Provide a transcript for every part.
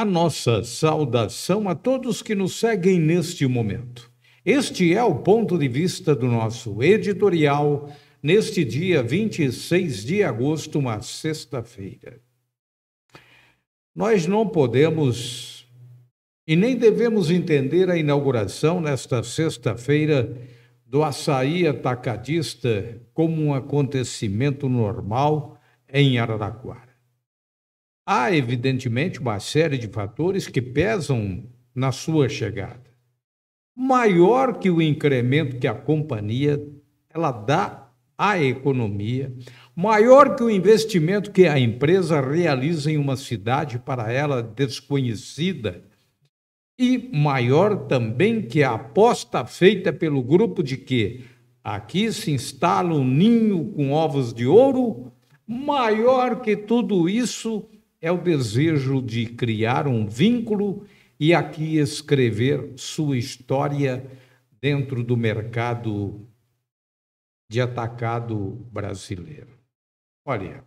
A nossa saudação a todos que nos seguem neste momento. Este é o ponto de vista do nosso editorial neste dia 26 de agosto, uma sexta-feira. Nós não podemos e nem devemos entender a inauguração nesta sexta-feira do açaí atacadista como um acontecimento normal em Araraquara. Há, evidentemente, uma série de fatores que pesam na sua chegada. Maior que o incremento que a companhia ela dá à economia, maior que o investimento que a empresa realiza em uma cidade para ela desconhecida e maior também que a aposta feita pelo grupo de que aqui se instala um ninho com ovos de ouro, maior que tudo isso é o desejo de criar um vínculo e aqui escrever sua história dentro do mercado de atacado brasileiro. Olha,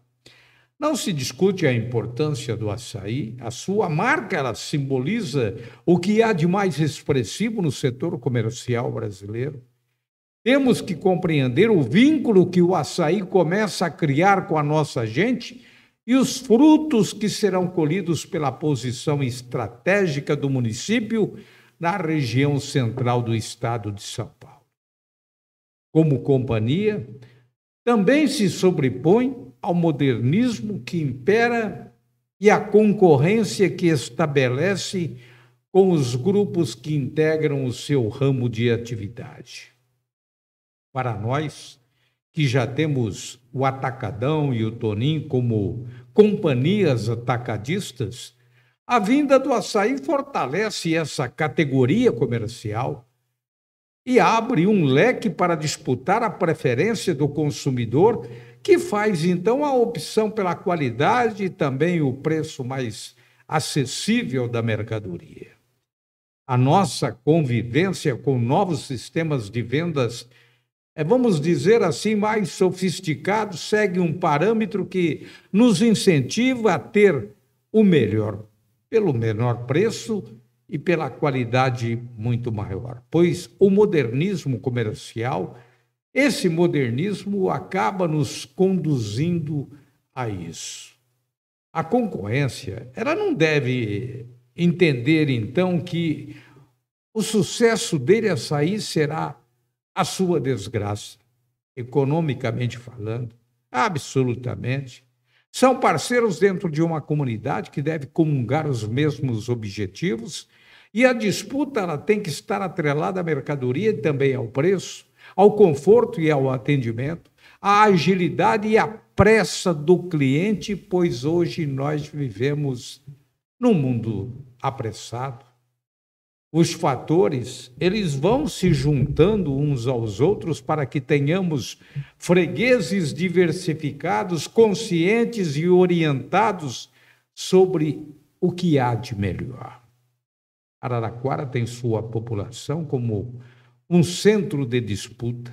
não se discute a importância do açaí, a sua marca ela simboliza o que há de mais expressivo no setor comercial brasileiro. Temos que compreender o vínculo que o açaí começa a criar com a nossa gente e os frutos que serão colhidos pela posição estratégica do município na região central do estado de São Paulo. Como companhia, também se sobrepõe ao modernismo que impera e à concorrência que estabelece com os grupos que integram o seu ramo de atividade. Para nós, que já temos o Atacadão e o Tonim como companhias atacadistas, a vinda do açaí fortalece essa categoria comercial e abre um leque para disputar a preferência do consumidor, que faz então a opção pela qualidade e também o preço mais acessível da mercadoria. A nossa convivência com novos sistemas de vendas é, vamos dizer assim, mais sofisticado, segue um parâmetro que nos incentiva a ter o melhor, pelo menor preço e pela qualidade muito maior. Pois o modernismo comercial, esse modernismo acaba nos conduzindo a isso. A concorrência, ela não deve entender então que o sucesso dele a sair será a sua desgraça, economicamente falando, absolutamente. São parceiros dentro de uma comunidade que deve comungar os mesmos objetivos e a disputa ela tem que estar atrelada à mercadoria e também ao preço, ao conforto e ao atendimento, à agilidade e à pressa do cliente, pois hoje nós vivemos num mundo apressado, os fatores, eles vão se juntando uns aos outros para que tenhamos fregueses diversificados, conscientes e orientados sobre o que há de melhor. Araraquara tem sua população como um centro de disputa,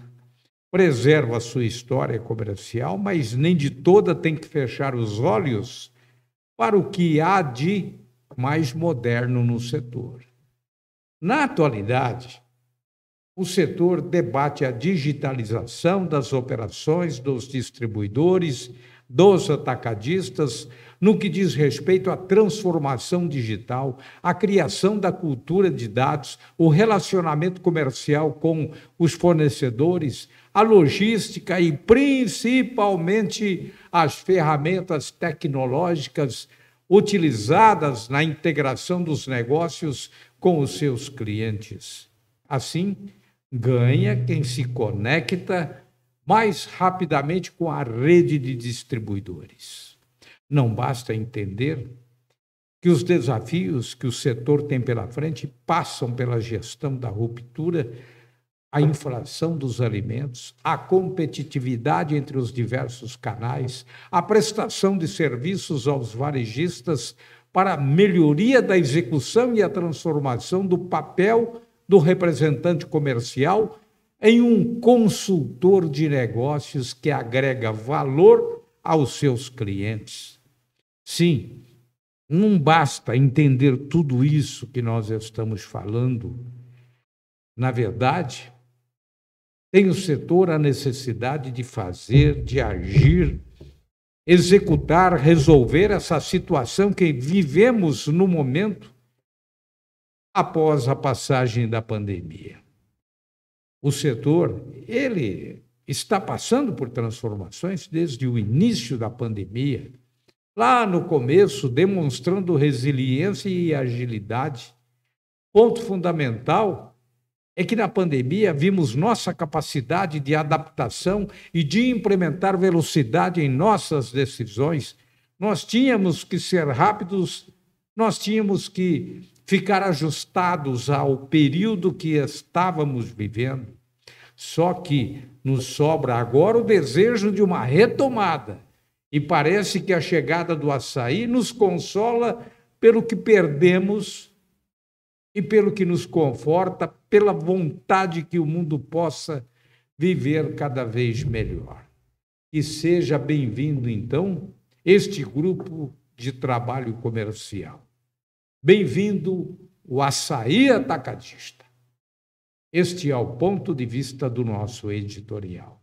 preserva sua história comercial, mas nem de toda tem que fechar os olhos para o que há de mais moderno no setor. Na atualidade, o setor debate a digitalização das operações dos distribuidores, dos atacadistas, no que diz respeito à transformação digital, à criação da cultura de dados, o relacionamento comercial com os fornecedores, a logística e, principalmente, as ferramentas tecnológicas utilizadas na integração dos negócios com os seus clientes. Assim, ganha quem se conecta mais rapidamente com a rede de distribuidores. Não basta entender que os desafios que o setor tem pela frente passam pela gestão da ruptura a inflação dos alimentos, a competitividade entre os diversos canais, a prestação de serviços aos varejistas para a melhoria da execução e a transformação do papel do representante comercial em um consultor de negócios que agrega valor aos seus clientes. Sim, não basta entender tudo isso que nós estamos falando. Na verdade, tem o setor a necessidade de fazer, de agir, executar, resolver essa situação que vivemos no momento após a passagem da pandemia. O setor, ele está passando por transformações desde o início da pandemia, lá no começo demonstrando resiliência e agilidade. Ponto fundamental é que na pandemia vimos nossa capacidade de adaptação e de implementar velocidade em nossas decisões. Nós tínhamos que ser rápidos, nós tínhamos que ficar ajustados ao período que estávamos vivendo. Só que nos sobra agora o desejo de uma retomada. E parece que a chegada do açaí nos consola pelo que perdemos e pelo que nos conforta, pela vontade que o mundo possa viver cada vez melhor. E seja bem-vindo, então, este grupo de trabalho comercial. Bem-vindo o açaí atacadista. Este é o ponto de vista do nosso editorial.